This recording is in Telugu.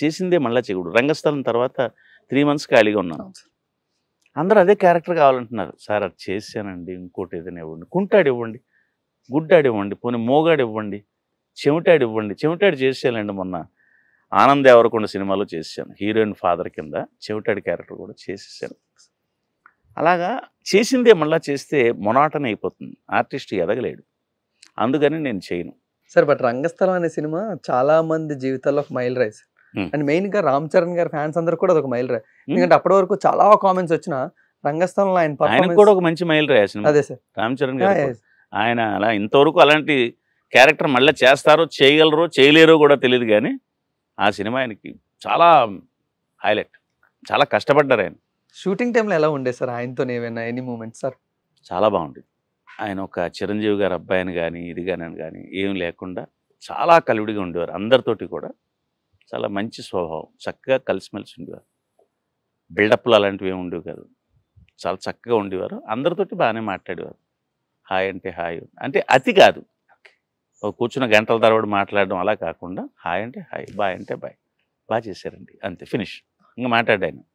చేసిందే మళ్ళీ చేయకూడదు రంగస్థలం తర్వాత త్రీ మంత్స్ ఖాళీగా ఉన్నాను అందరూ అదే క్యారెక్టర్ కావాలంటున్నారు సార్ అది చేశానండి ఇంకోటి ఏదైనా ఇవ్వండి కుంటాడు ఇవ్వండి గుడ్డాడు ఇవ్వండి పోనీ మోగాడు ఇవ్వండి చెమిటాడు ఇవ్వండి చెమిటాడు చేసేయాలండి మొన్న ఆనంద్ ఎవరకొండ సినిమాలో చేసాను హీరోయిన్ ఫాదర్ కింద చెవిటాడు క్యారెక్టర్ కూడా చేసేసాను అలాగా చేసిందే మళ్ళీ చేస్తే మొనాటన అయిపోతుంది ఆర్టిస్ట్ ఎదగలేడు అందుకని నేను చేయను సార్ బట్ రంగస్థలం అనే సినిమా చాలామంది జీవితాల్లో mile rise and hmm. Main గా రామ్ చరణ్ గారి ఫ్యాన్స్ అందరు కూడా అదొక మైల్ రే hmm. ఎందుకంటే అప్పటి వరకు చాలా కామెంట్స్ వచ్చిన రంగస్థానంలో ఆయన కూడా ఒక మంచి మైల్ రే అదే సార్ రామ్ చరణ్ ah, ఆయన అలా ఇంతవరకు అలాంటి క్యారెక్టర్ మళ్ళీ చేస్తారో చేయగలరో చేయలేరో కూడా తెలియదు కానీ ఆ సినిమా ఆయనకి చాలా హైలైట్ చాలా కష్టపడ్డారు ఆయన షూటింగ్ టైంలో ఎలా ఉండే సార్ ఆయనతో ఏమైనా ఎనీ మూమెంట్స్ సార్ చాలా బాగుండేది ఆయన ఒక చిరంజీవి గారు అబ్బాయిని కానీ ఇది కానీ అని కానీ ఏం లేకుండా చాలా కలివిడిగా ఉండేవారు అందరితోటి కూడా చాలా మంచి స్వభావం చక్కగా కలిసిమెలిసి ఉండేవారు బిల్డప్లు అలాంటివి ఏమి ఉండేవి కాదు చాలా చక్కగా ఉండేవారు అందరితోటి బాగానే మాట్లాడేవారు హాయ్ అంటే హాయ్ అంటే అతి కాదు కూర్చున్న గంటల తర్వాత మాట్లాడడం అలా కాకుండా హాయ్ అంటే హాయ్ బాయ్ అంటే బాయ్ బాగా చేశారండి అంతే ఫినిష్ ఇంకా మాట్లాడాను